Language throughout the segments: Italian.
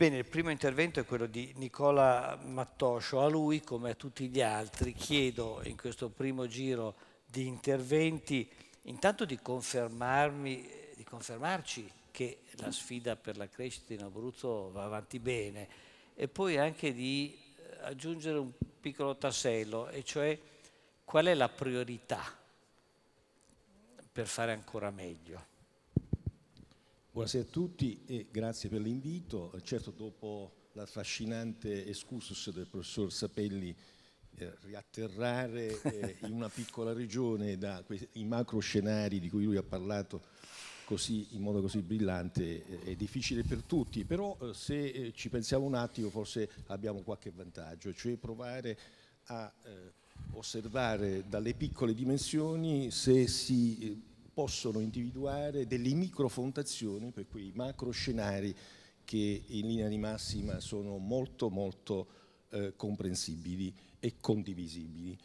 Bene, il primo intervento è quello di Nicola Mattoscio. A lui, come a tutti gli altri, chiedo in questo primo giro di interventi intanto di, di confermarci che la sfida per la crescita in Abruzzo va avanti bene e poi anche di eh, aggiungere un piccolo tassello, e cioè qual è la priorità per fare ancora meglio. Buonasera a tutti e grazie per l'invito. Certo dopo l'affascinante escursus del professor Sapelli eh, riatterrare eh, in una piccola regione i macro scenari di cui lui ha parlato così, in modo così brillante eh, è difficile per tutti, però eh, se eh, ci pensiamo un attimo forse abbiamo qualche vantaggio, cioè provare a eh, osservare dalle piccole dimensioni se si possono individuare delle microfondazioni per quei macro scenari che in linea di massima sono molto molto eh, comprensibili e condivisibili.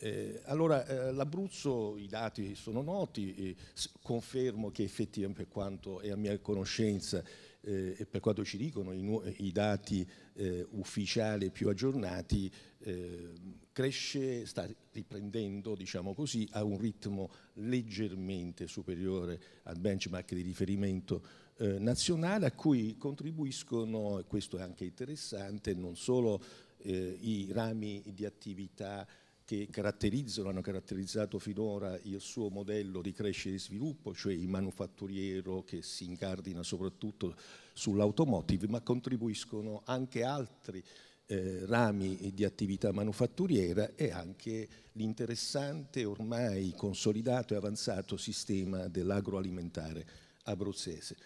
Eh, allora eh, l'Abruzzo, i dati sono noti, confermo che effettivamente per quanto è a mia conoscenza eh, e per quanto ci dicono i, i dati eh, ufficiali più aggiornati, eh, cresce, sta riprendendo diciamo così, a un ritmo leggermente superiore al benchmark di riferimento eh, nazionale a cui contribuiscono, e questo è anche interessante, non solo eh, i rami di attività che caratterizzano, hanno caratterizzato finora il suo modello di crescita e sviluppo, cioè il manufatturiero che si incardina soprattutto sull'automotive, ma contribuiscono anche altri eh, rami di attività manufatturiera e anche l'interessante, ormai consolidato e avanzato sistema dell'agroalimentare abruzzese.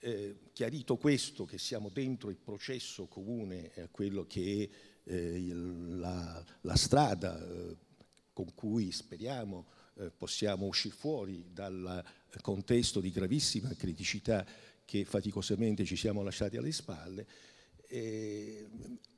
Eh, chiarito questo, che siamo dentro il processo comune a quello che è eh, la, la, strada eh, con cui speriamo eh, possiamo uscire fuori dal eh, contesto di gravissima criticità che faticosamente ci siamo lasciati alle spalle, eh,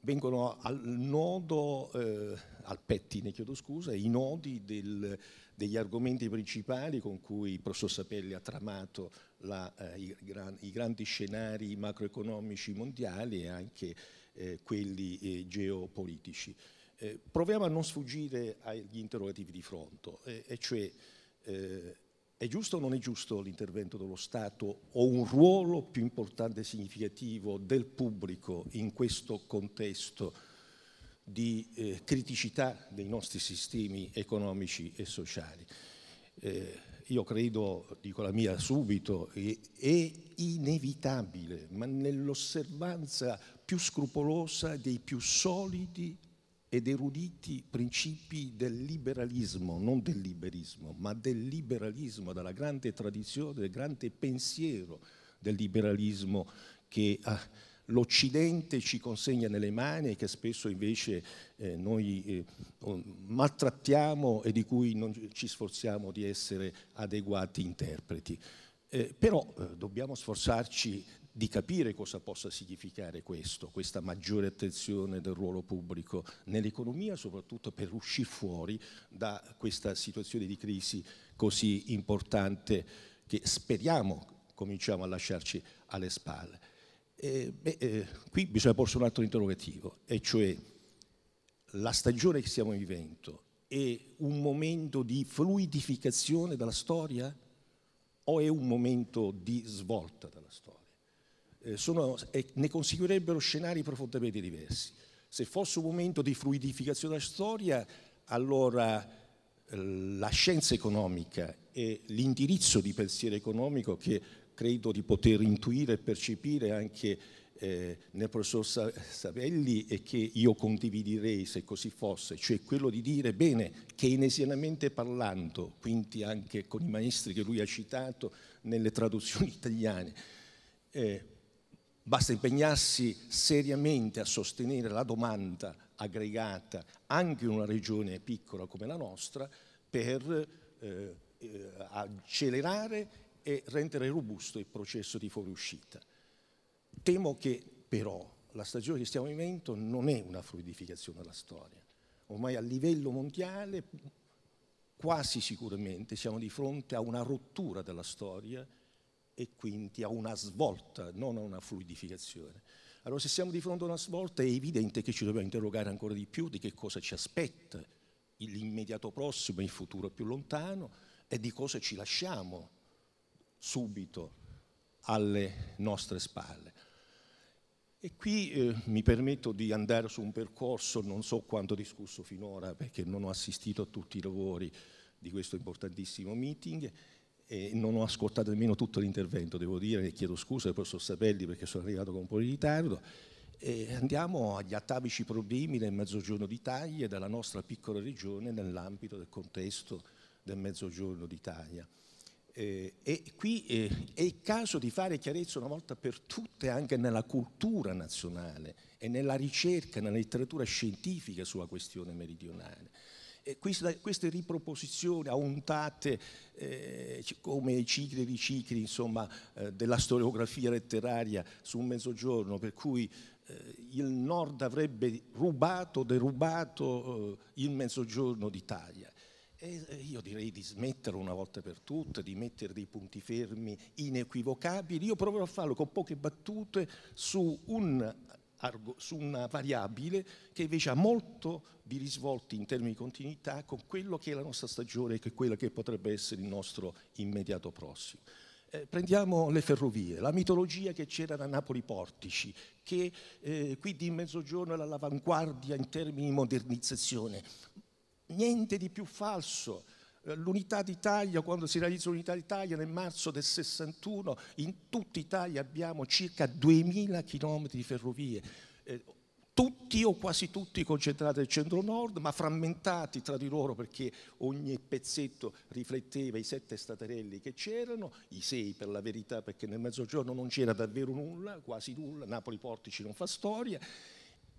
vengono al nodo, eh, al pettine, chiedo scusa, i nodi del, degli argomenti principali con cui il professor Sapelli ha tramato la, i, gran, i, grandi scenari macroeconomici mondiali e anche eh, quelli eh, geopolitici. Eh, proviamo a non sfuggire agli interrogativi di fronte, eh, e cioè eh, è giusto o non è giusto l'intervento dello Stato o un ruolo più importante e significativo del pubblico in questo contesto di eh, criticità dei nostri sistemi economici e sociali? io credo, dico la mia subito, è inevitabile, ma nell'osservanza più scrupolosa dei più solidi ed eruditi principi del liberalismo, non del liberismo, ma del liberalismo, dalla grande tradizione, del grande pensiero del liberalismo che ha l'Occidente ci consegna nelle mani e che spesso invece eh, noi eh, maltrattiamo e di cui non ci sforziamo di essere adeguati interpreti. Eh, però eh, dobbiamo sforzarci di capire cosa possa significare questo, questa maggiore attenzione del ruolo pubblico nell'economia, soprattutto per uscire fuori da questa situazione di crisi così importante che speriamo cominciamo a lasciarci alle spalle. Eh, beh, eh, qui bisogna porsi un altro interrogativo, e cioè la stagione che stiamo vivendo è un momento di fluidificazione della storia o è un momento di svolta della storia? Eh, sono, eh, ne conseguirebbero scenari profondamente diversi. Se fosse un momento di fluidificazione della storia, allora eh, la scienza economica e l'indirizzo di pensiero economico che credo di poter intuire e percepire anche eh, nel professor Savelli e che io condividerei se così fosse, cioè quello di dire bene, keynesianamente parlando, quindi anche con i maestri che lui ha citato nelle traduzioni italiane, eh, basta impegnarsi seriamente a sostenere la domanda aggregata anche in una regione piccola come la nostra per eh, eh accelerare e rendere robusto il processo di fuoriuscita. Temo che però la stagione che stiamo vivendo non è una fluidificazione della storia. Ormai a livello mondiale quasi sicuramente siamo di fronte a una rottura della storia e quindi a una svolta, non a una fluidificazione. Allora se siamo di fronte a una svolta è evidente che ci dobbiamo interrogare ancora di più di che cosa ci aspetta l'immediato prossimo, il futuro più lontano e di cosa ci lasciamo subito alle nostre spalle. E qui eh, mi permetto di andare su un percorso, non so quanto discusso finora perché non ho assistito a tutti i lavori di questo importantissimo meeting e non ho ascoltato nemmeno tutto l'intervento, devo dire, e chiedo scusa al professor Sapelli perché sono arrivato con un po' di ritardo. E andiamo agli atavici problemi del Mezzogiorno d'Italia e della nostra piccola regione nell'ambito del contesto del Mezzogiorno d'Italia. Eh, e qui eh, è il caso di fare chiarezza una volta per tutte anche nella cultura nazionale e nella ricerca, nella letteratura scientifica sulla questione meridionale. Eh, questa, queste riproposizioni auntate eh, come i cicli e ricicli insomma, eh, della storiografia letteraria su un mezzogiorno, per cui eh, il nord avrebbe rubato, derubato eh, il mezzogiorno d'Italia. E io direi di smettere una volta per tutte, di mettere dei punti fermi inequivocabili. Io proverò a farlo con poche battute su, un, su una variabile che invece ha molto di risvolti in termini di continuità con quello che è la nostra stagione e che è quella che potrebbe essere il nostro immediato prossimo. Eh, prendiamo le ferrovie, la mitologia che c'era da Napoli Portici, che eh, qui di mezzogiorno era all'avanguardia in termini di modernizzazione, niente di più falso. Eh, l'unità d'Italia, quando si realizza l'unità d'Italia nel marzo del 61, in tutta Italia abbiamo circa 2000 km di ferrovie, eh, tutti o quasi tutti concentrati nel centro-nord, ma frammentati tra di loro perché ogni pezzetto rifletteva i sette staterelli che c'erano, i sei per la verità perché nel mezzogiorno non c'era davvero nulla, quasi nulla, Napoli Portici non fa storia.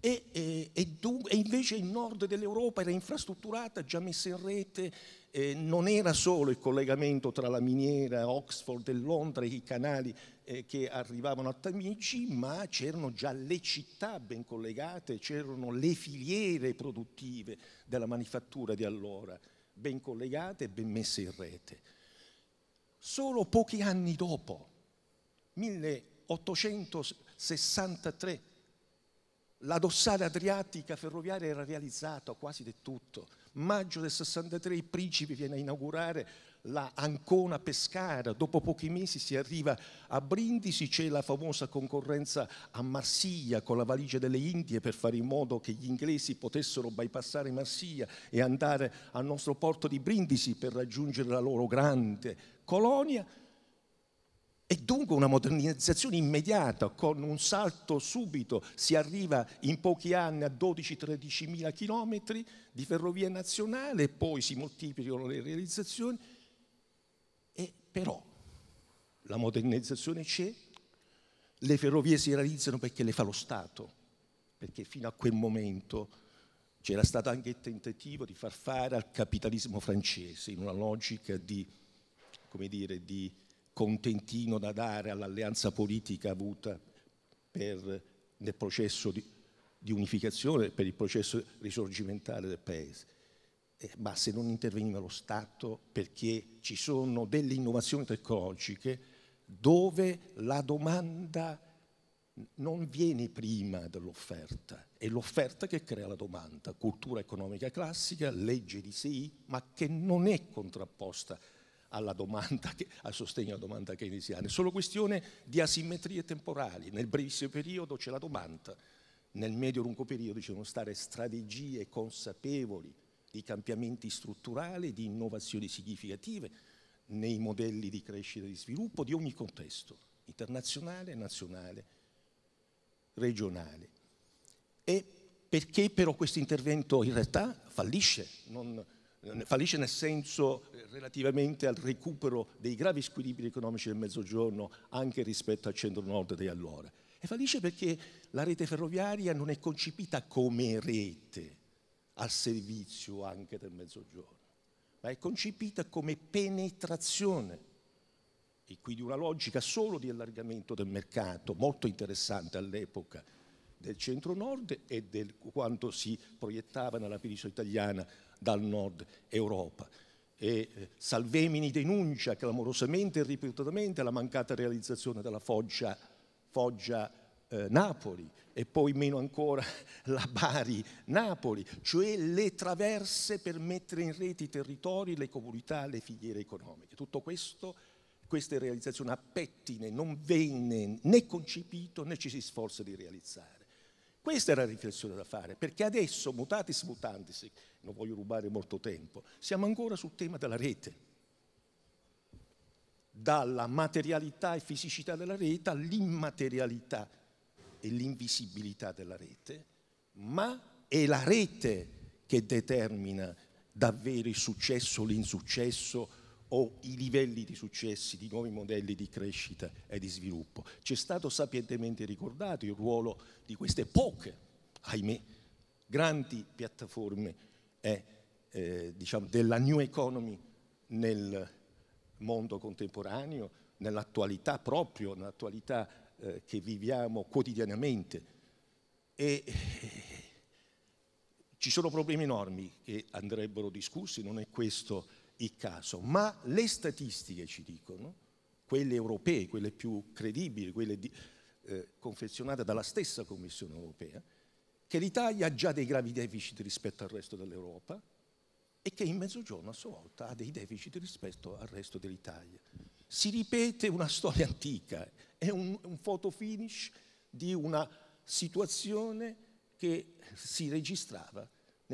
E, e, e, e, invece il nord dell'Europa era infrastrutturata, già messa in rete, eh, non era solo il collegamento tra la miniera Oxford e Londra e i canali eh, che arrivavano a Tamigi, ma c'erano già le città ben collegate, c'erano le filiere produttive della manifattura di allora, ben collegate e ben messe in rete. Solo pochi anni dopo, 1863, la dorsale adriatica ferroviaria era realizzata quasi del tutto. Maggio del 63 il principe viene a inaugurare la Ancona Pescara, dopo pochi mesi si arriva a Brindisi, c'è la famosa concorrenza a Marsiglia con la valigia delle Indie per fare in modo che gli inglesi potessero bypassare Marsiglia e andare al nostro porto di Brindisi per raggiungere la loro grande colonia. E dunque una modernizzazione immediata, con un salto subito, si arriva in pochi anni a 12-13 mila chilometri di ferrovia nazionale, poi si moltiplicano le realizzazioni, e però la modernizzazione c'è, le ferrovie si realizzano perché le fa lo Stato, perché fino a quel momento c'era stato anche il tentativo di far fare al capitalismo francese in una logica di, come dire, di contentino da dare all'alleanza politica avuta per, nel processo di, di unificazione, per il processo risorgimentale del Paese. Eh, ma se non interveniva lo Stato, perché ci sono delle innovazioni tecnologiche dove la domanda non viene prima dell'offerta, è l'offerta che crea la domanda, cultura economica classica, legge di Sei, ma che non è contrapposta alla domanda, che, al sostegno alla domanda keynesiana, è solo questione di asimmetrie temporali. Nel brevissimo periodo c'è la domanda, nel medio-lungo periodo ci devono stare strategie consapevoli di cambiamenti strutturali, di innovazioni significative nei modelli di crescita e di sviluppo di ogni contesto, internazionale, nazionale, regionale. E perché però questo intervento in realtà fallisce, non, eh, fallisce nel senso eh, relativamente al recupero dei gravi squilibri economici del Mezzogiorno anche rispetto al centro-nord di allora. E fallisce perché la rete ferroviaria non è concepita come rete al servizio anche del Mezzogiorno, ma è concepita come penetrazione e quindi una logica solo di allargamento del mercato, molto interessante all'epoca del centro-nord e di quanto si proiettava nella penisola italiana dal nord Europa. E eh, Salvemini denuncia clamorosamente e ripetutamente la mancata realizzazione della Foggia, Foggia eh, Napoli e poi meno ancora la Bari Napoli, cioè le traverse per mettere in rete i territori, le comunità, le filiere economiche. Tutto questo queste realizzazioni a pettine non venne né concepito né ci si sforza di realizzare. Questa è la riflessione da fare, perché adesso, mutatis mutandis, non voglio rubare molto tempo, siamo ancora sul tema della rete. Dalla materialità e fisicità della rete all'immaterialità e l'invisibilità della rete, ma è la rete che determina davvero il successo, o l'insuccesso, o i livelli di successi di nuovi modelli di crescita e di sviluppo. C'è stato sapientemente ricordato il ruolo di queste poche, ahimè, grandi piattaforme eh, eh, diciamo, della New Economy nel mondo contemporaneo, nell'attualità proprio, nell'attualità eh, che viviamo quotidianamente. E eh, ci sono problemi enormi che andrebbero discussi, non è questo il caso, ma le statistiche ci dicono, quelle europee, quelle più credibili, quelle di, eh, confezionate dalla stessa Commissione europea, che l'Italia ha già dei gravi deficit rispetto al resto dell'Europa e che in mezzogiorno a sua volta ha dei deficit rispetto al resto dell'Italia. Si ripete una storia antica, è un, un photo finish di una situazione che si registrava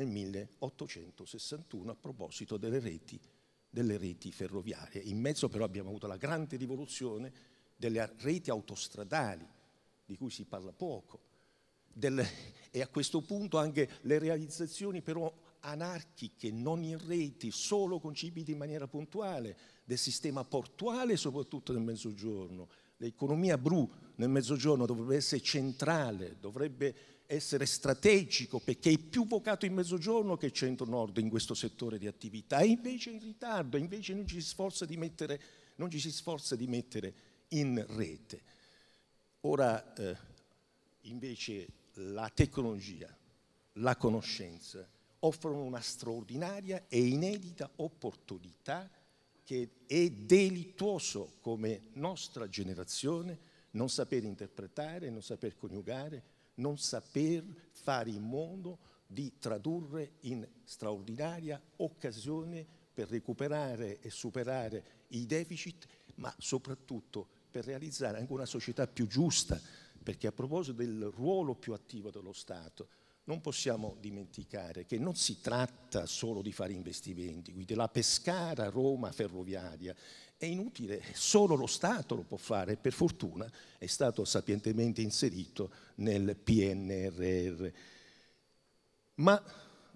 nel 1861 a proposito delle reti, delle reti ferroviarie. In mezzo però abbiamo avuto la grande rivoluzione delle reti autostradali, di cui si parla poco, del, e a questo punto anche le realizzazioni però anarchiche, non in reti, solo concepite in maniera puntuale, del sistema portuale soprattutto nel mezzogiorno. L'economia bru nel mezzogiorno dovrebbe essere centrale, dovrebbe essere strategico perché è più vocato in mezzogiorno che centro-nord in questo settore di attività, è invece in ritardo, invece non ci si sforza di mettere, sforza di mettere in rete. Ora eh, invece la tecnologia, la conoscenza offrono una straordinaria e inedita opportunità che è delittuoso come nostra generazione non saper interpretare, non saper coniugare non saper fare in modo di tradurre in straordinaria occasione per recuperare e superare i deficit, ma soprattutto per realizzare anche una società più giusta, perché a proposito del ruolo più attivo dello Stato, non possiamo dimenticare che non si tratta solo di fare investimenti, quindi la Pescara, Roma, ferroviaria, è inutile, solo lo Stato lo può fare, e per fortuna è stato sapientemente inserito nel PNRR. Ma,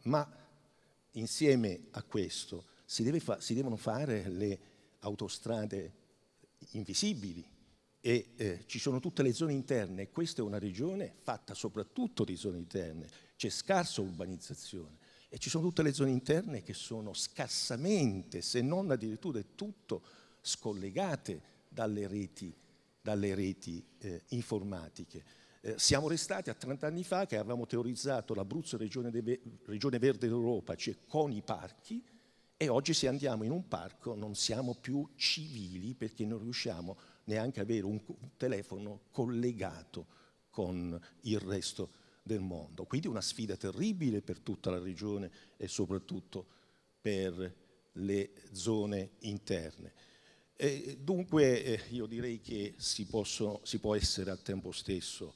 ma insieme a questo si, deve fa si devono fare le autostrade invisibili, e eh, ci sono tutte le zone interne, questa è una regione fatta soprattutto di zone interne, c'è scarsa urbanizzazione e ci sono tutte le zone interne che sono scarsamente, se non addirittura è tutto, scollegate dalle reti, dalle reti eh, informatiche. Eh, siamo restati a 30 anni fa che avevamo teorizzato l'Abruzzo regione, de, regione verde d'Europa, cioè con i parchi, e oggi se andiamo in un parco non siamo più civili perché non riusciamo a neanche avere un telefono collegato con il resto del mondo. Quindi una sfida terribile per tutta la regione e soprattutto per le zone interne. E dunque eh, io direi che si, possono, si può essere al tempo stesso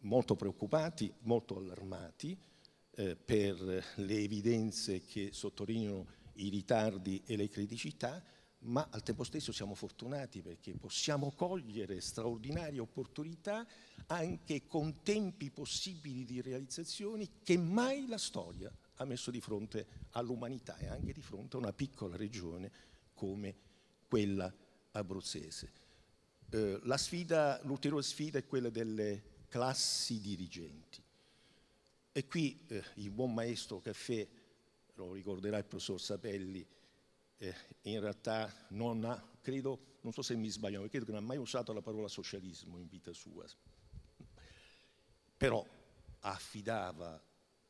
molto preoccupati, molto allarmati eh, per le evidenze che sottolineano i ritardi e le criticità, ma al tempo stesso siamo fortunati perché possiamo cogliere straordinarie opportunità anche con tempi possibili di realizzazioni che mai la storia ha messo di fronte all'umanità e anche di fronte a una piccola regione come quella abruzzese. Eh, l'ulteriore sfida è quella delle classi dirigenti. E qui eh, il buon maestro Caffè, lo ricorderà il professor Sapelli, eh, in realtà non ha, credo, non so se mi sbaglio, credo che non ha mai usato la parola socialismo in vita sua, però affidava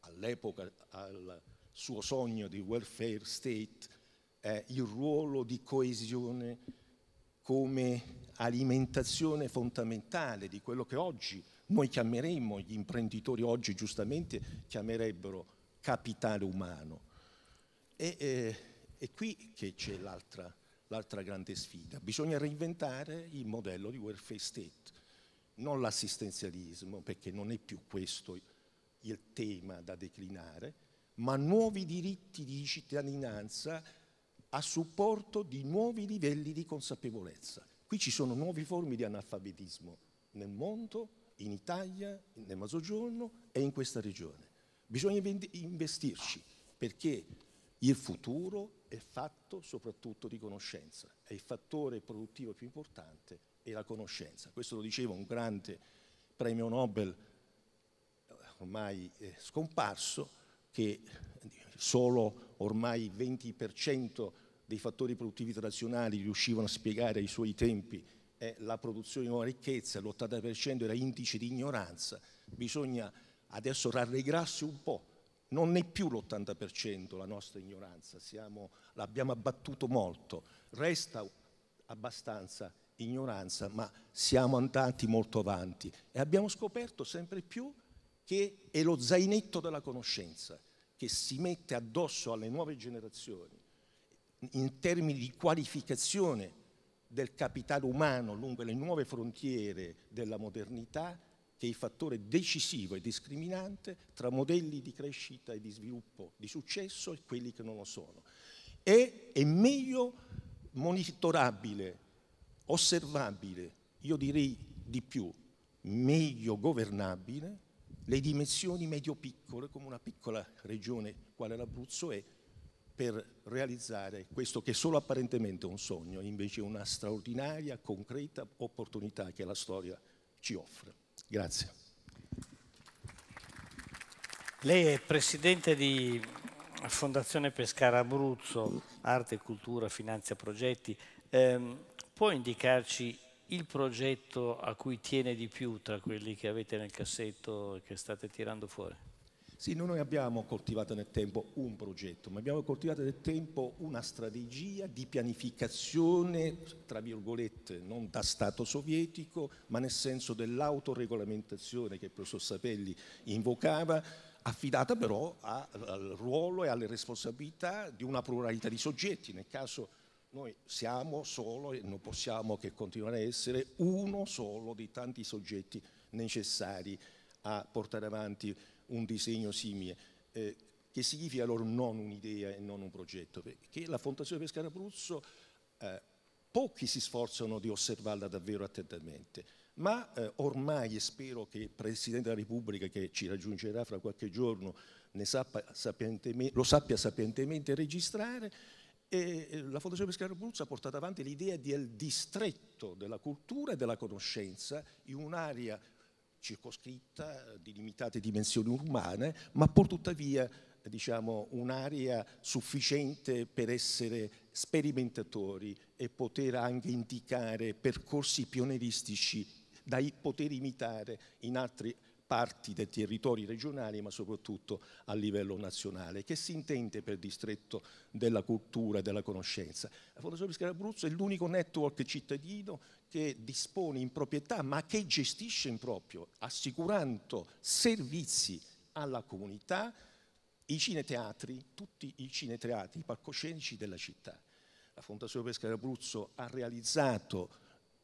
all'epoca al suo sogno di welfare state eh, il ruolo di coesione come alimentazione fondamentale di quello che oggi noi chiameremmo, gli imprenditori oggi giustamente chiamerebbero capitale umano. E, eh, è qui che c'è l'altra, l'altra grande sfida. Bisogna reinventare il modello di welfare state, non l'assistenzialismo, perché non è più questo il tema da declinare, ma nuovi diritti di cittadinanza a supporto di nuovi livelli di consapevolezza. Qui ci sono nuove forme di analfabetismo nel mondo, in Italia, nel Mezzogiorno e in questa regione. Bisogna investirci perché il futuro è fatto soprattutto di conoscenza, è il fattore produttivo più importante è la conoscenza. Questo lo diceva un grande premio Nobel ormai eh, scomparso che eh, solo ormai il 20% dei fattori produttivi tradizionali riuscivano a spiegare ai suoi tempi eh, la produzione di nuova ricchezza, l'80% era indice di ignoranza, bisogna adesso rallegrarsi un po' non è più l'80% la nostra ignoranza, siamo, l'abbiamo abbattuto molto, resta abbastanza ignoranza, ma siamo andati molto avanti e abbiamo scoperto sempre più che è lo zainetto della conoscenza che si mette addosso alle nuove generazioni in termini di qualificazione del capitale umano lungo le nuove frontiere della modernità che è il fattore decisivo e discriminante tra modelli di crescita e di sviluppo di successo e quelli che non lo sono. E è meglio monitorabile, osservabile, io direi di più, meglio governabile le dimensioni medio-piccole, come una piccola regione quale l'Abruzzo è, per realizzare questo che è solo apparentemente un sogno, invece una straordinaria, concreta opportunità che la storia ci offre. Grazie. Lei è presidente di Fondazione Pescara Abruzzo, Arte, Cultura, Finanzia, Progetti. Eh, può indicarci il progetto a cui tiene di più tra quelli che avete nel cassetto e che state tirando fuori? Sì, noi abbiamo coltivato nel tempo un progetto, ma abbiamo coltivato nel tempo una strategia di pianificazione, tra virgolette, non da Stato sovietico, ma nel senso dell'autoregolamentazione che il professor Sapelli invocava, affidata però a, al ruolo e alle responsabilità di una pluralità di soggetti. Nel caso noi siamo solo e non possiamo che continuare a essere uno solo dei tanti soggetti necessari a portare avanti un disegno simile, eh, che significa loro non un'idea e non un progetto, perché la Fondazione Pescara Abruzzo eh, pochi si sforzano di osservarla davvero attentamente, ma eh, ormai spero che il Presidente della Repubblica che ci raggiungerà fra qualche giorno sappia lo sappia sapientemente registrare, e la Fondazione Pescara Abruzzo ha portato avanti l'idea del distretto della cultura e della conoscenza in un'area circoscritta, eh, di limitate dimensioni urbane, ma pur tuttavia diciamo, un'area sufficiente per essere sperimentatori e poter anche indicare percorsi pionieristici da poter imitare in altri ambiti parti dei territori regionali, ma soprattutto a livello nazionale. Che si intende per distretto della cultura e della conoscenza? La Fondazione Pescara Abruzzo è l'unico network cittadino che dispone in proprietà, ma che gestisce in proprio, assicurando servizi alla comunità, i cineteatri, tutti i cineteatri, i palcoscenici della città. La Fondazione Pescara Abruzzo ha realizzato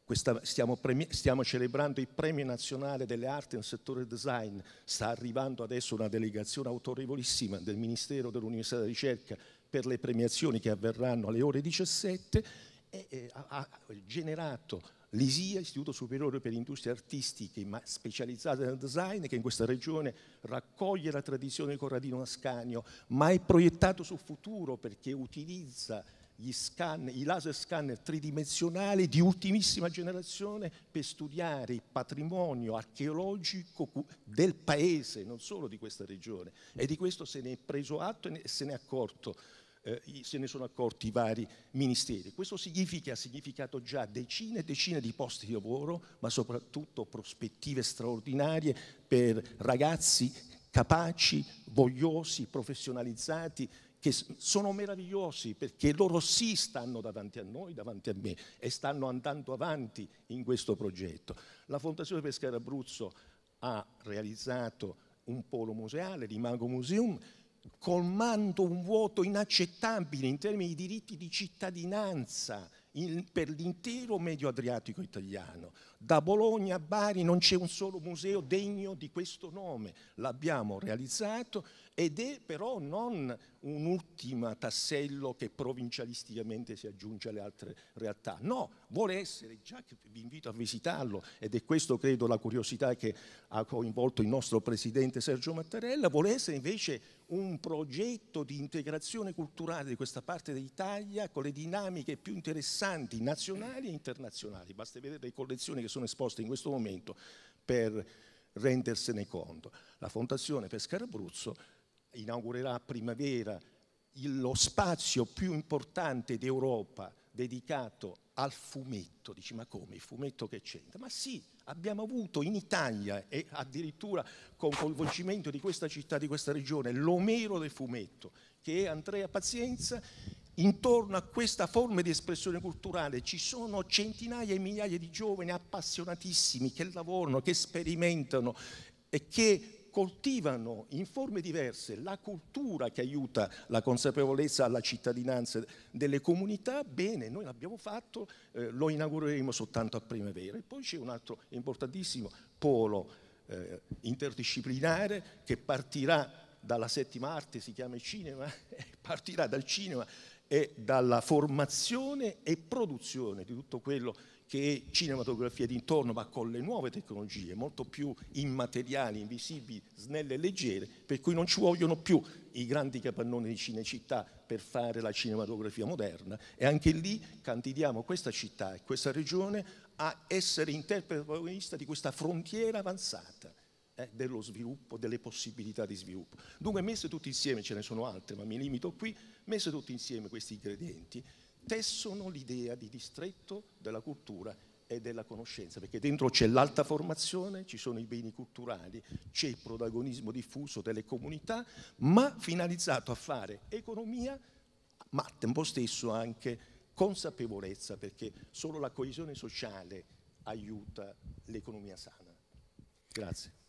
questa, stiamo, premi, stiamo, celebrando il premio nazionale delle arti nel settore design, sta arrivando adesso una delegazione autorevolissima del Ministero dell'Università della Ricerca per le premiazioni che avverranno alle ore 17 e, e ha, generato l'ISIA, Istituto Superiore per Industrie Artistiche ma specializzate nel design, che in questa regione raccoglie la tradizione di Corradino Ascanio, ma è proiettato sul futuro perché utilizza scanner, i laser scanner tridimensionali di ultimissima generazione per studiare il patrimonio archeologico del paese, non solo di questa regione. E di questo se ne è preso atto e se ne, accorto, eh, se ne sono accorti i vari ministeri. Questo significa, ha significato già decine e decine di posti di lavoro, ma soprattutto prospettive straordinarie per ragazzi capaci, vogliosi, professionalizzati, che sono meravigliosi perché loro sì stanno davanti a noi, davanti a me e stanno andando avanti in questo progetto. La Fondazione Pescara Abruzzo ha realizzato un polo museale, Rimago Museum, colmando un vuoto inaccettabile in termini di diritti di cittadinanza in, per l'intero medio adriatico italiano. Da Bologna a Bari non c'è un solo museo degno di questo nome, l'abbiamo realizzato ed è però non un ultimo tassello che provincialisticamente si aggiunge alle altre realtà, no, vuole essere, già che vi invito a visitarlo ed è questo credo la curiosità che ha coinvolto il nostro presidente Sergio Mattarella, vuole essere invece un progetto di integrazione culturale di questa parte d'Italia con le dinamiche più interessanti nazionali e internazionali, basta vedere le collezioni che sono esposte in questo momento per rendersene conto. La Fondazione Pescara Abruzzo inaugurerà a primavera lo spazio più importante d'Europa dedicato al fumetto. Dici, ma come il fumetto che c'entra? Ma sì, abbiamo avuto in Italia e addirittura con coinvolgimento di questa città, di questa regione, l'omero del fumetto, che è Andrea Pazienza Intorno a questa forma di espressione culturale ci sono centinaia e migliaia di giovani appassionatissimi che lavorano, che sperimentano e che coltivano in forme diverse la cultura che aiuta la consapevolezza alla cittadinanza delle comunità. Bene, noi l'abbiamo fatto, eh, lo inaugureremo soltanto a primavera. E poi c'è un altro importantissimo polo eh, interdisciplinare che partirà dalla settima arte, si chiama il cinema, partirà dal cinema e dalla formazione e produzione di tutto quello che è cinematografia d'intorno, ma con le nuove tecnologie, molto più immateriali, invisibili, snelle e leggere, per cui non ci vogliono più i grandi capannoni di Cinecittà per fare la cinematografia moderna e anche lì candidiamo questa città e questa regione a essere interprete protagonista di questa frontiera avanzata eh, dello sviluppo, delle possibilità di sviluppo. Dunque, messe tutti insieme, ce ne sono altre, ma mi limito qui, messe tutti insieme questi ingredienti, tessono l'idea di distretto della cultura e della conoscenza, perché dentro c'è l'alta formazione, ci sono i beni culturali, c'è il protagonismo diffuso delle comunità, ma finalizzato a fare economia, ma al tempo stesso anche consapevolezza, perché solo la coesione sociale aiuta l'economia sana. Grazie.